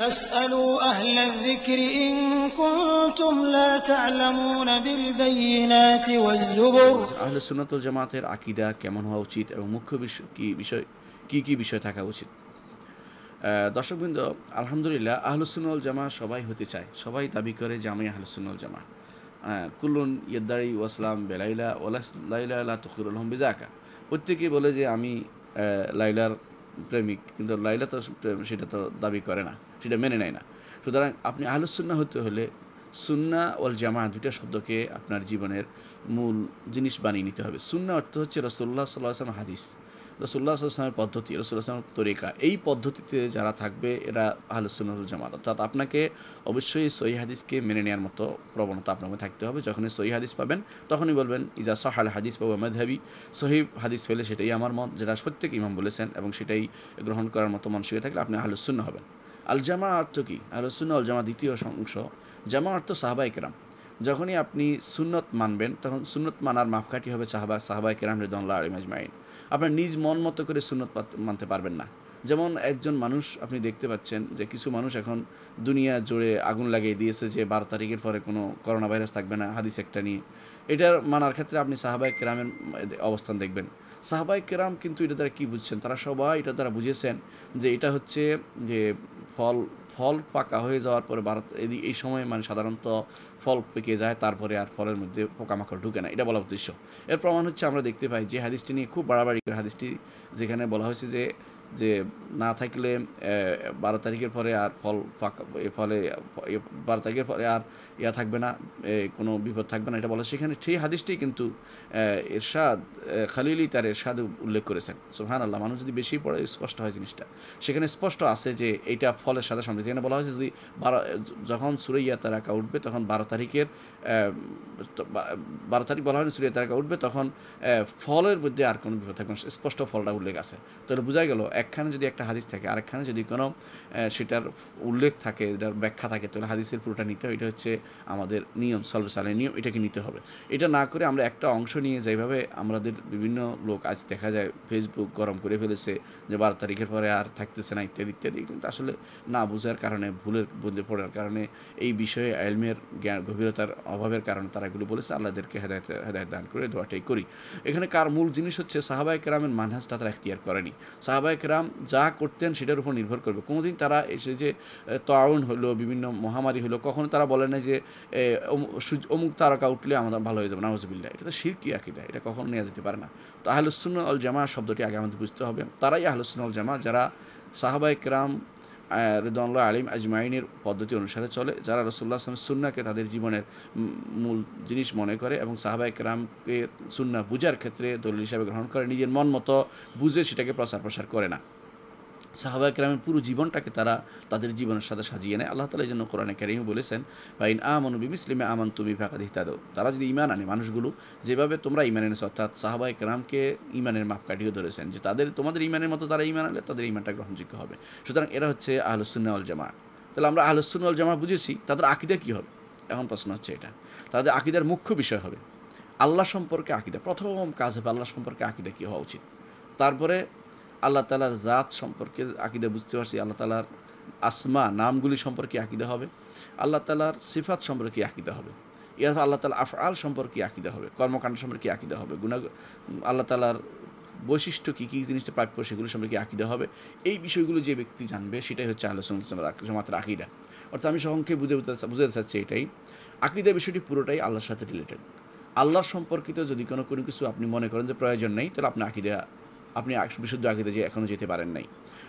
জামাতের আকিদা কেমন হওয়া উচিত এবং মুখ্য বিষয় কি বিষয় কি কি বিষয় থাকা উচিত দর্শকবৃন্দ আলহামদুলিল্লাহ আহলুসুনল জামা সবাই হতে চায় সবাই দাবি করে যে আমি আহলুসুনল জামা কুলুন ইয়দারি ওয়াসলাম বেলাইলা ওয়ালাইলা তখুরুল হম বিজাকা প্রত্যেকে বলে যে আমি লাইলার প্রেমিক কিন্তু লাইলা তো সেটা তো দাবি করে না সেটা মেনে নেয় না সুতরাং আপনি আহলুসুন্না হতে হলে সুন্না ওয়াল জামা দুইটা শব্দকে আপনার জীবনের মূল জিনিস বানিয়ে নিতে হবে সুন্না অর্থ হচ্ছে রসোল্লা সাল্লাহ হাদিস রসুল্লাহ আসলামের পদ্ধতি রসুল্লাহামের তরিকা এই পদ্ধতিতে যারা থাকবে এরা আহলুসুল জামাত অর্থাৎ আপনাকে অবশ্যই সহি হাদিসকে মেনে নেওয়ার মতো প্রবণতা আপনাকে থাকতে হবে যখনই সহি হাদিস পাবেন তখনই বলবেন ইজা সহাল হাদিস আহমেদ হাবি সহি হাদিস ফেলে সেটাই আমার মত যেটা প্রত্যেক ইমাম বলেছেন এবং সেটাই গ্রহণ করার মতো মানসিক থাকলে আপনি আহলুসুন্না হবেন আল জামা অর্থ কি আল আল জামা দ্বিতীয় অংশ জামা অর্থ সাহাবা একরাম যখনই আপনি সুন্নত মানবেন তখন সুন্নত মানার মাপকাঠি হবে সাহাবা সাহাবা একরাম রেদনলা মাইন আপনার নিজ মন মতো করে সুন্নত মানতে পারবেন না যেমন একজন মানুষ আপনি দেখতে পাচ্ছেন যে কিছু মানুষ এখন দুনিয়া জুড়ে আগুন লাগিয়ে দিয়েছে যে বারো তারিখের পরে কোনো করোনা ভাইরাস থাকবে না হাদিস একটা নিয়ে এটার মানার ক্ষেত্রে আপনি সাহাবাই কেরামের অবস্থান দেখবেন সাহাবাই কেরাম কিন্তু এটা দ্বারা কী বুঝছেন তারা সবাই এটা দ্বারা বুঝেছেন যে এটা হচ্ছে যে ফল ফল পাকা হয়ে যাওয়ার পরে ভারত এই সময় মানে সাধারণত ফল পেকে যায় তারপরে আর ফলের মধ্যে পোকামাকড় ঢুকে না এটা বলা উদ্দেশ্য এর প্রমাণ হচ্ছে আমরা দেখতে পাই যে হাদিসটি নিয়ে খুব বাড়াবাড়ি করে হাদিসটি যেখানে বলা হয়েছে যে যে না থাকলে বারো তারিখের পরে আর ফল পাকা ফলে বারো তারিখের পরে আর ইয়া থাকবে না কোনো বিপদ থাকবে না এটা বলা সেখানে সেই হাদিসটি কিন্তু এরশাদ খালিলি তার এরশাদ উল্লেখ করেছেন সোহান আল্লাহ মানুষ যদি বেশি পড়ে স্পষ্ট হয় জিনিসটা সেখানে স্পষ্ট আছে যে এটা ফলের সাথে সমৃদ্ধ এখানে বলা হয়েছে যদি বারো যখন তার তারাকা উঠবে তখন বারো তারিখের বারো তারিখ বলা হয়নি তার তারাকা উঠবে তখন ফলের মধ্যে আর কোনো বিপদ থাকবে স্পষ্ট ফলটা উল্লেখ আছে তাহলে বোঝা গেল একখানে যদি একটা হাদিস থাকে আরেকখানে যদি কোনো সেটার উল্লেখ থাকে এটার ব্যাখ্যা থাকে তাহলে হাদিসের পুরোটা নিতে হয় এটা হচ্ছে আমাদের নিয়ম সালের নিয়ম এটাকে নিতে হবে এটা না করে আমরা একটা অংশ নিয়ে যেভাবে আমাদের বিভিন্ন লোক আজ দেখা যায় ফেসবুক গরম করে ফেলেছে যে বারো তারিখের পরে আর থাকতেছে না ইত্যাদি ইত্যাদি কিন্তু আসলে না বোঝার কারণে ভুলের বন্দে পড়ার কারণে এই বিষয়ে আলমের জ্ঞান গভীরতার অভাবের কারণে তারা এগুলো বলেছে আল্লাহদেরকে হেদায়ত হেদায়ত দান করে দোয়াটাই করি এখানে কার মূল জিনিস হচ্ছে সাহাবাই কেরামের মানহাজটা তারা এখতিয়ার করেনি সাহাবা একরাম যা করতেন সেটার উপর নির্ভর করবে কোনোদিন তারা এসে যে তাউন হলো বিভিন্ন মহামারী হলো কখনো তারা বলে না যে অমুক তারকা উঠলে আমাদের ভালো হয়ে যাবে নামাজবিল্লা এটা তো শিরকি আকিদা এটা কখনো নেওয়া যেতে পারে না তো আহলুসুন আল জামা শব্দটি আগে আমাদের বুঝতে হবে তারাই আহলুসুন আল জামা যারা সাহাবা ইকরাম রিদনুল্লাহ আলিম আজমাইনের পদ্ধতি অনুসারে চলে যারা রসুল্লাহ আসলামের সুন্নাকে তাদের জীবনের মূল জিনিস মনে করে এবং সাহাবা একরামকে সুন্না বুঝার ক্ষেত্রে দলিল হিসাবে গ্রহণ করে নিজের মন মতো বুঝে সেটাকে প্রচার প্রসার করে না সাহাবা কেরামের পুরো জীবনটাকে তারা তাদের জীবনের সাথে সাজিয়ে নেয় আল্লাহ তালা এই জন্য কোরআনে কেরিমে বলেছেন বা ইন আমনু বিমিসলিমে আমান তুমি ফাঁকাধি তাদের তারা যদি ইমান আনে মানুষগুলো যেভাবে তোমরা ইমান এনেছো অর্থাৎ সাহাবা ক্রামকে ইমানের মাপ কাটিয়ে ধরেছেন যে তাদের তোমাদের ইমানের মতো তারা ইমান আনলে তাদের ইমানটা গ্রহণযোগ্য হবে সুতরাং এরা হচ্ছে আহলুসুন্নাউল জামা তাহলে আমরা আহলুসুন্নাউল জামা বুঝেছি তাদের আকিদা কী হবে এখন প্রশ্ন হচ্ছে এটা তাদের আকিদার মুখ্য বিষয় হবে আল্লাহ সম্পর্কে আকিদা প্রথম কাজ হবে আল্লাহ সম্পর্কে আকিদা কী হওয়া উচিত তারপরে আল্লাহ তালার জাত সম্পর্কে আকিদা বুঝতে পারছি আল্লাহ তালার আসমা নামগুলি সম্পর্কে আকিদা হবে আল্লাহ তালার সিফাত সম্পর্কে আকিদা হবে ইয়ার আল্লাহ তালা আফআল সম্পর্কে আকিদা হবে কর্মকাণ্ড সম্পর্কে আকিদা হবে গুণা আল্লাহ তালার বৈশিষ্ট্য কী কী জিনিসটা প্রাপ্য সেগুলো সম্পর্কে আকিদা হবে এই বিষয়গুলো যে ব্যক্তি জানবে সেটাই হচ্ছে আল্লাহ জমাতের আকিদা অর্থাৎ আমি সংক্ষেপে বুঝে বুঝে চাচ্ছি এটাই আকিদা বিষয়টি পুরোটাই আল্লাহর সাথে রিলেটেড আল্লাহ সম্পর্কিত যদি কোনো কোনো কিছু আপনি মনে করেন যে প্রয়োজন নেই তাহলে আপনি আকিদা আপনি বিশুদ্ধ আগে যে এখনও যেতে পারেন নাই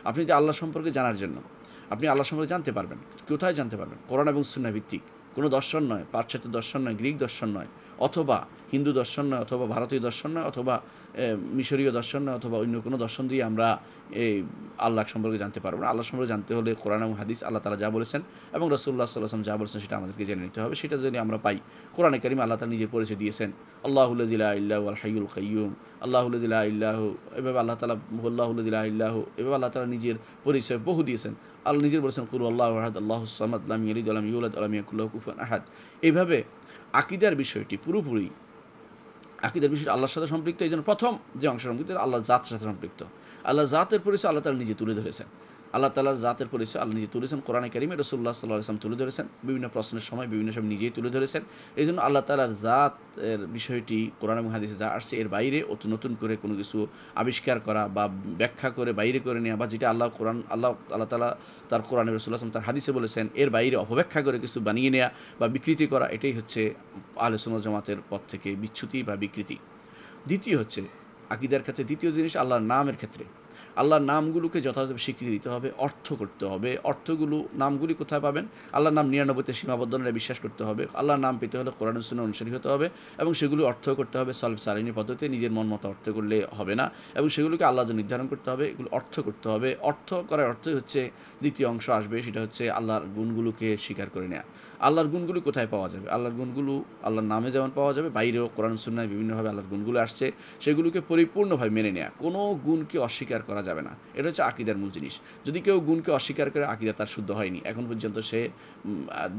আপনি যে আল্লাহ সম্পর্কে জানার জন্য আপনি আল্লাহ সম্পর্কে জানতে পারবেন কোথায় জানতে পারবেন কোরআন এবং সুন্না ভিত্তিক কোনো দর্শন নয় পাশ্চাত্য দর্শন নয় গ্রিক দর্শন নয় অথবা হিন্দু দর্শন নয় অথবা ভারতীয় দর্শন নয় অথবা মিশরীয় দর্শন নয় অথবা অন্য কোনো দর্শন দিয়ে আমরা এই আল্লাহ সম্পর্কে জানতে পারবো না আল্লাহ সম্পর্কে জানতে হলে কোরআন এবং হাদিস আল্লাহ তালা যা বলেছেন এবং রসুল্লাহ সাল্লাম যা বলেছেন সেটা আমাদেরকে জেনে নিতে হবে সেটা যদি আমরা পাই কোরআনে কারিম আল্লাহ তালা নিজের পরিচয় দিয়েছেন আল্লাহুল্লাহ ইল্লাহ আল হাইউল কাইয়ুম আল্লাহুল্লাহ ইল্লাহ এভাবে আল্লাহ তালা আল্লাহুল্লাহ ইল্লাহ এভাবে আল্লাহ তালা নিজের পরিচয় বহু দিয়েছেন আল্লাহ নিজের বলেছেন কুরু আল্লাহ আহাদ আল্লাহ সামাদ আলাম ইউলিদ আলাম কুফান আহাদ এইভাবে আকিদার বিষয়টি পুরোপুরি আকিদার বিষয়টি আল্লাহর সাথে সম্পৃক্ত এই জন্য প্রথম যে অংশ সম্পৃক্ত আল্লাহ জাতের সাথে সম্পৃক্ত আল্লাহ জাতের পরিচয় আল্লাহ তারা নিজে তুলে ধরেছেন আল্লাহ তালার জাতের পরিচয় আল্লাহ নিজে তুলেছেন কোরআনে কারিমে রসুল্লাহ সাল্লাহ আসলাম তুলে ধরেছেন বিভিন্ন প্রশ্নের সময় বিভিন্ন সময় নিজেই তুলে ধরেছেন এই জন্য আল্লাহ তালার জাতের বিষয়টি কোরআন হাদিসে যা আসছে এর বাইরে অত নতুন করে কোনো কিছু আবিষ্কার করা বা ব্যাখ্যা করে বাইরে করে নেওয়া বা যেটা আল্লাহ কোরআন আল্লাহ আল্লাহ তালা তার কোরআন রসুল্লাহ আসলাম তার হাদিসে বলেছেন এর বাইরে অপব্যাখ্যা করে কিছু বানিয়ে নেওয়া বা বিকৃতি করা এটাই হচ্ছে আলোচনা জমাতের পথ থেকে বিচ্ছুতি বা বিকৃতি দ্বিতীয় হচ্ছে আকিদার ক্ষেত্রে দ্বিতীয় জিনিস আল্লাহর নামের ক্ষেত্রে আল্লাহর নামগুলোকে যথাযথ স্বীকৃতি দিতে হবে অর্থ করতে হবে অর্থগুলো নামগুলি কোথায় পাবেন আল্লাহর নাম নিরানব্বইতে সীমাবদ্ধ নয় বিশ্বাস করতে হবে আল্লাহর নাম পেতে হলে কোরআন সুন্দর অনুসারী হতে হবে এবং সেগুলো অর্থ করতে হবে সলভ সারিনী পদ্ধতিতে নিজের মন মতো অর্থ করলে হবে না এবং সেগুলোকে আল্লাহ নির্ধারণ করতে হবে এগুলো অর্থ করতে হবে অর্থ করার অর্থ হচ্ছে দ্বিতীয় অংশ আসবে সেটা হচ্ছে আল্লাহর গুণগুলোকে স্বীকার করে নেওয়া আল্লাহর গুণগুলো কোথায় পাওয়া যাবে আল্লাহর গুণগুলো আল্লাহর নামে যেমন পাওয়া যাবে বাইরেও কোরআন সুন্নায় বিভিন্নভাবে আল্লাহর গুণগুলো আসছে সেগুলোকে পরিপূর্ণভাবে মেনে নেওয়া কোনো গুণকে অস্বীকার করা করা যাবে না এটা হচ্ছে আকিদার মূল জিনিস যদি কেউ গুণকে অস্বীকার করে আকিদা তার শুদ্ধ হয়নি এখন পর্যন্ত সে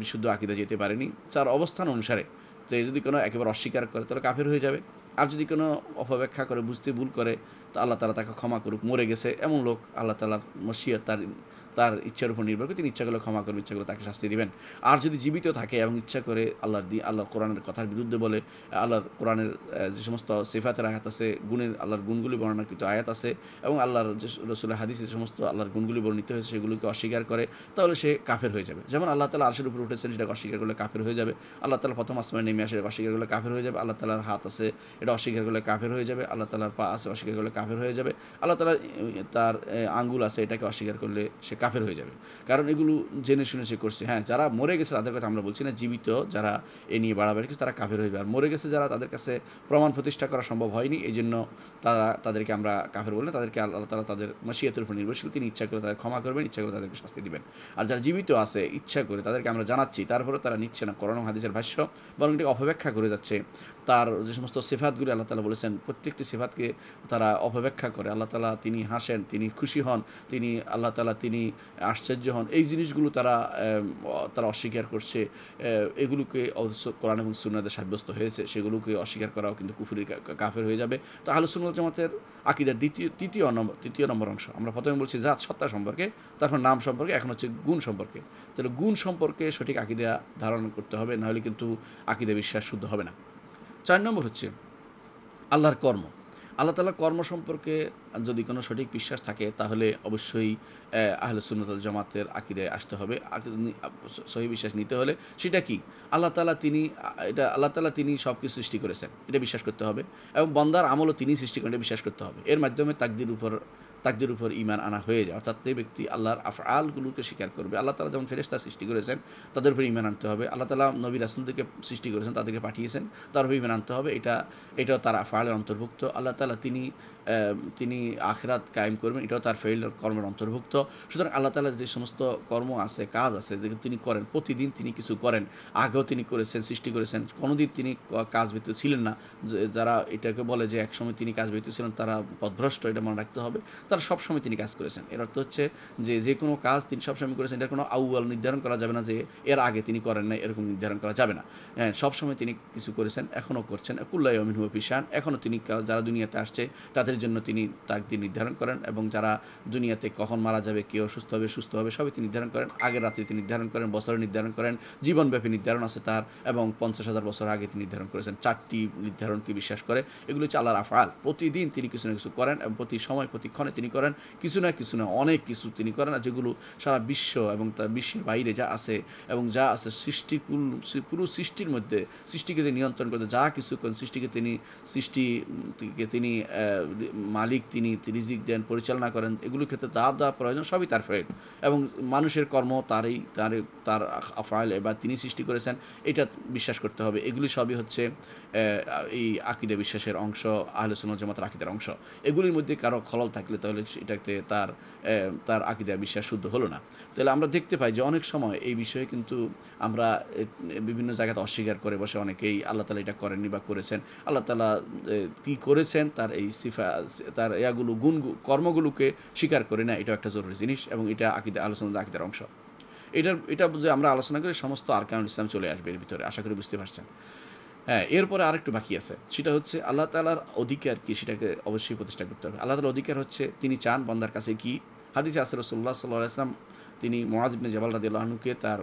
বিশুদ্ধ আকিদা যেতে পারেনি তার অবস্থান অনুসারে তো যদি কোনো একেবারে অস্বীকার করে তাহলে কাফের হয়ে যাবে আর যদি কোনো অপব্যাখ্যা করে বুঝতে ভুল করে তো আল্লাহ তালা তাকে ক্ষমা করুক মরে গেছে এমন লোক আল্লাহ তালার মশিয়া তার তার ইচ্ছার উপর নির্ভর করে তিনি ইচ্ছা করলে ক্ষমা করবেন ইচ্ছা করলে তাকে শাস্তি দেবেন আর যদি জীবিত থাকে এবং ইচ্ছা করে আল্লাহর দি আল্লাহর কোরআনের কথার বিরুদ্ধে বলে আল্লাহর কোরআনের যে সমস্ত সেফাতের আয়াত আছে গুণের আল্লাহর গুণগুলি বর্ণনাকৃত আয়াত আছে এবং আল্লাহর যে রসুলের হাদিসে সমস্ত আল্লাহর গুণগুলি বর্ণিত হয়েছে সেগুলোকে অস্বীকার করে তাহলে সে কাফের হয়ে যাবে যেমন আল্লাহ তালা আরশের উপর উঠেছেন সেটাকে অস্বীকার করলে কাফের হয়ে যাবে আল্লাহ তালা প্রথম আসমানে নেমে আসে অস্বীকার করলে কাফের হয়ে যাবে আল্লাহ তালার হাত আছে এটা অস্বীকার করলে কাফের হয়ে যাবে আল্লাহ তালার পা আছে অস্বীকার করলে কাফের হয়ে যাবে আল্লাহ তালা তার আঙ্গুল আছে এটাকে অস্বীকার করলে সে কাফের হয়ে যাবে কারণ এগুলো জেনে শুনে সে করছে হ্যাঁ যারা মরে গেছে তাদের কথা আমরা বলছি না জীবিত যারা এ নিয়ে বাড়াবাড়ি কিছু তারা কাফের হয়ে যাবে আর মরে গেছে যারা তাদের কাছে প্রমাণ প্রতিষ্ঠা করা সম্ভব হয়নি এই জন্য তারা তাদেরকে আমরা কাফের বলি তাদেরকে আল্লাহ তালা তাদের মাসিয়াতের উপর নির্ভরশীল তিনি ইচ্ছা করে তাদের ক্ষমা করবেন ইচ্ছা করে তাদেরকে শাস্তি দিবেন আর যারা জীবিত আছে ইচ্ছা করে তাদেরকে আমরা জানাচ্ছি তারপরে তারা নিচ্ছে না করোনা হাদিসের ভাষ্য বরং এটি অপব্যাখ্যা করে যাচ্ছে তার যে সমস্ত সেফাতগুলি আল্লাহ তালা বলেছেন প্রত্যেকটি সেফাতকে তারা অপব্যাখ্যা করে আল্লাহ তালা তিনি হাসেন তিনি খুশি হন তিনি আল্লাহ তালা তিনি আশ্চর্য হন এই জিনিসগুলো তারা তারা অস্বীকার করছে এগুলোকে অবশ্য কোরআন এবং সুনাদে সাব্যস্ত হয়েছে সেগুলোকে অস্বীকার করাও কিন্তু কুফুরি কাফের হয়ে যাবে তো আহলে সুন্নাল জামাতের আকিদার দ্বিতীয় তৃতীয় নম্বর তৃতীয় নম্বর অংশ আমরা প্রথমে বলছি জাত সত্তা সম্পর্কে তারপর নাম সম্পর্কে এখন হচ্ছে গুণ সম্পর্কে তাহলে গুণ সম্পর্কে সঠিক আকিদা ধারণ করতে হবে নাহলে কিন্তু আকিদা বিশ্বাস শুদ্ধ হবে না চার নম্বর হচ্ছে আল্লাহর কর্ম আল্লাহ তালার কর্ম সম্পর্কে যদি কোনো সঠিক বিশ্বাস থাকে তাহলে অবশ্যই আহলে সুন্নতাল জামাতের আকিদে আসতে হবে সহি বিশ্বাস নিতে হলে সেটা কি আল্লাহ তালা তিনি এটা আল্লাহ তালা তিনি সব কিছু সৃষ্টি করেছেন এটা বিশ্বাস করতে হবে এবং বন্দার আমলও তিনি সৃষ্টি করেন এটা বিশ্বাস করতে হবে এর মাধ্যমে তাকদির উপর তাকদের উপর ইমান আনা হয়ে যায় অর্থাৎ এই ব্যক্তি আল্লাহর আফআলগুলোকে স্বীকার করবে আল্লাহ তালা যেমন ফেরেস্তা সৃষ্টি করেছেন তাদের উপর ইমান আনতে হবে আল্লাহ তালা নবী রাসুলদেরকে সৃষ্টি করেছেন তাদেরকে পাঠিয়েছেন তার উপর ইমান আনতে হবে এটা এটাও তার আফআলের অন্তর্ভুক্ত আল্লাহ তালা তিনি তিনি আখরাত কায়েম করবেন এটাও তার ফেল কর্মের অন্তর্ভুক্ত সুতরাং আল্লাহ তালার যে সমস্ত কর্ম আছে কাজ আছে যে তিনি করেন প্রতিদিন তিনি কিছু করেন আগেও তিনি করেছেন সৃষ্টি করেছেন কোনোদিন তিনি কাজ ভিত্তিক ছিলেন না যারা এটাকে বলে যে একসময় তিনি কাজ ভিত্তিক ছিলেন তারা পথভ্রষ্ট এটা মনে রাখতে হবে তার সবসময় তিনি কাজ করেছেন এর অর্থ হচ্ছে যে যে কোনো কাজ তিনি সবসময় করেছেন এটার কোনো আউয়াল নির্ধারণ করা যাবে না যে এর আগে তিনি করেন না এরকম নির্ধারণ করা যাবে না হ্যাঁ সবসময় তিনি কিছু করেছেন এখনও করছেন কুল্লাই অমিন হুফিসান এখনও তিনি যারা দুনিয়াতে আসছে তাদের জন্য তিনি তাক দিয়ে নির্ধারণ করেন এবং যারা দুনিয়াতে কখন মারা যাবে কে অসুস্থ হবে সুস্থ হবে সবই তিনি নির্ধারণ করেন আগের রাত্রে তিনি নির্ধারণ করেন বছরে নির্ধারণ করেন জীবনব্যাপী নির্ধারণ আছে তার এবং পঞ্চাশ হাজার বছর আগে তিনি নির্ধারণ করেছেন চারটি নির্ধারণকে বিশ্বাস করে এগুলো হচ্ছে আল্লাহর আফআল প্রতিদিন তিনি কিছু না কিছু করেন এবং প্রতি সময় প্রতিক্ষণে তিনি তিনি করেন কিছু না কিছু না অনেক কিছু তিনি করেন আর যেগুলো সারা বিশ্ব এবং তার বিশ্বের বাইরে যা আছে এবং যা আছে সৃষ্টিকুল পুরো সৃষ্টির মধ্যে সৃষ্টিকে তিনি নিয়ন্ত্রণ করতে যা কিছু করেন সৃষ্টিকে তিনি সৃষ্টিকে তিনি মালিক তিনি রিজিক দেন পরিচালনা করেন এগুলোর ক্ষেত্রে যা দেওয়া প্রয়োজন সবই তার ফেরত এবং মানুষের কর্ম তারই তার তার আফায়ল এবার তিনি সৃষ্টি করেছেন এটা বিশ্বাস করতে হবে এগুলি সবই হচ্ছে এই আকিদে বিশ্বাসের অংশ আহলে সুন জামাতের আকিদের অংশ এগুলির মধ্যে কারো খলল থাকলে তো তাহলে এটাতে তার তার আকিদা বিশ্বাস শুদ্ধ হলো না তাহলে আমরা দেখতে পাই যে অনেক সময় এই বিষয়ে কিন্তু আমরা বিভিন্ন জায়গাতে অস্বীকার করে বসে অনেকেই আল্লাহ তালা এটা করেননি বা করেছেন আল্লাহ তালা কী করেছেন তার এই সিফা তার ইয়াগুলো গুণ কর্মগুলোকে স্বীকার করে না এটাও একটা জরুরি জিনিস এবং এটা আকিদা আলোচনা আকিদের অংশ এটার এটা যে আমরা আলোচনা করি সমস্ত আরকানুল ইসলাম চলে আসবে এর ভিতরে আশা করি বুঝতে পারছেন হ্যাঁ এরপরে আরেকটু বাকি আছে সেটা হচ্ছে আল্লাহ তালার অধিকার কি সেটাকে অবশ্যই প্রতিষ্ঠা করতে হবে আল্লাহ তালার অধিকার হচ্ছে তিনি চান বন্দার কাছে কি হাদিসে সাল্লাহ সাল্লাহ আসলাম তিনি মহাজ ইবনে জবাল রাদি আল্লাহনুকে তার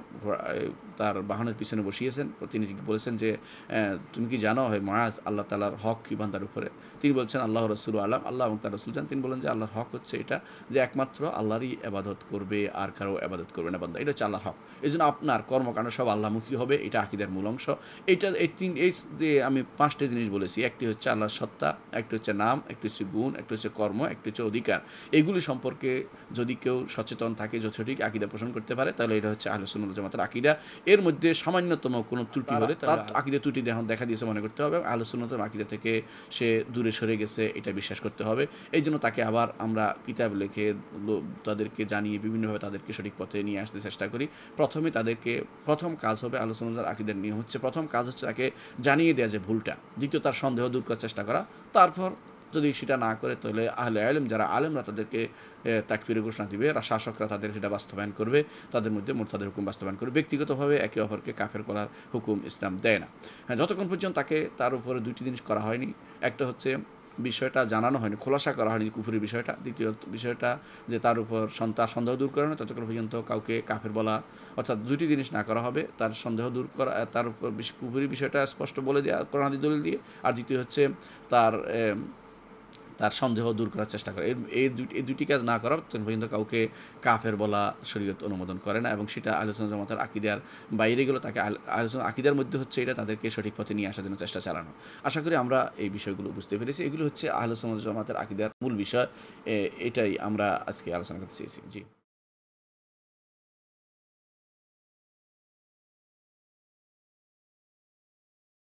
তার বাহনের পিছনে বসিয়েছেন তিনি বলেছেন যে হ্যাঁ, তুমি কি জানো হয় মহাজ আল্লাহ তালার হক কি বান্দার উপরে তিনি বলছেন আল্লাহ রসুল আল্লাহ আল্লাহ এবং তার রসুল জান তিনি বলেন যে আল্লাহর হক হচ্ছে এটা যে একমাত্র আল্লাহরই আবাদত করবে আর কারো আবাদত করবে না বান্দা এটা হচ্ছে আল্লাহর হক এই জন্য আপনার কর্মকাণ্ড সব আল্লাহমুখী হবে এটা আকিদের মূল অংশ এটা এই তিন এই যে আমি পাঁচটা জিনিস বলেছি একটি হচ্ছে আল্লাহর সত্তা একটি হচ্ছে নাম একটি হচ্ছে গুণ একটি হচ্ছে কর্ম একটি হচ্ছে অধিকার এগুলি সম্পর্কে যদি কেউ সচেতন থাকে যথেষ্ট আকিদা পোষণ করতে পারে তাহলে এটা হচ্ছে আহলে সুন্নত জামাতের আকিদা এর মধ্যে সামান্যতম কোনো ত্রুটি হলে তার আকিদা ত্রুটি এখন দেখা দিয়েছে মনে করতে হবে আহলে সুন্নত আকিদা থেকে সে দূরে সরে গেছে এটা বিশ্বাস করতে হবে এই জন্য তাকে আবার আমরা কিতাব লিখে তাদেরকে জানিয়ে বিভিন্নভাবে তাদেরকে সঠিক পথে নিয়ে আসতে চেষ্টা করি প্রথমে তাদেরকে প্রথম কাজ হবে আলোচনাদার আকিদের নিয়ে হচ্ছে প্রথম কাজ হচ্ছে তাকে জানিয়ে দেওয়া যে ভুলটা দ্বিতীয় তার সন্দেহ দূর করার চেষ্টা করা তারপর যদি সেটা না করে তাহলে আহলে আলেম যারা আলেমরা তাদেরকে তাকফিরে ঘোষণা দিবে শাসকরা তাদের সেটা বাস্তবায়ন করবে তাদের মধ্যে মোরতাদের হুকুম বাস্তবায়ন করবে ব্যক্তিগতভাবে একে অপরকে কাফের করার হুকুম ইসলাম দেয় না হ্যাঁ যতক্ষণ পর্যন্ত তাকে তার উপরে দুইটি জিনিস করা হয়নি একটা হচ্ছে বিষয়টা জানানো হয়নি খোলাসা করা হয়নি কুফুরির বিষয়টা দ্বিতীয় বিষয়টা যে তার উপর সন্তান সন্দেহ দূর করানো ততক্ষণ পর্যন্ত কাউকে কাফের বলা অর্থাৎ দুটি জিনিস না করা হবে তার সন্দেহ দূর করা তার উপর কুফুরি বিষয়টা স্পষ্ট বলে দেওয়া কোরআনাদি দলিল দিয়ে আর দ্বিতীয় হচ্ছে তার তার সন্দেহ দূর করার চেষ্টা করে এর এই দুটি কাজ না করা তখন পর্যন্ত কাউকে কাফের বলা শরীয়ত অনুমোদন করে না এবং সেটা আলোচনা জমাতার আকিদার বাইরে গেলে তাকে আলোচনা আকিদার মধ্যে হচ্ছে এটা তাদেরকে সঠিক পথে নিয়ে আসার জন্য চেষ্টা চালানো আশা করি আমরা এই বিষয়গুলো বুঝতে পেরেছি এগুলো হচ্ছে আলোচনা জমাতের আকিদার মূল বিষয় এটাই আমরা আজকে আলোচনা করতে চেয়েছি জি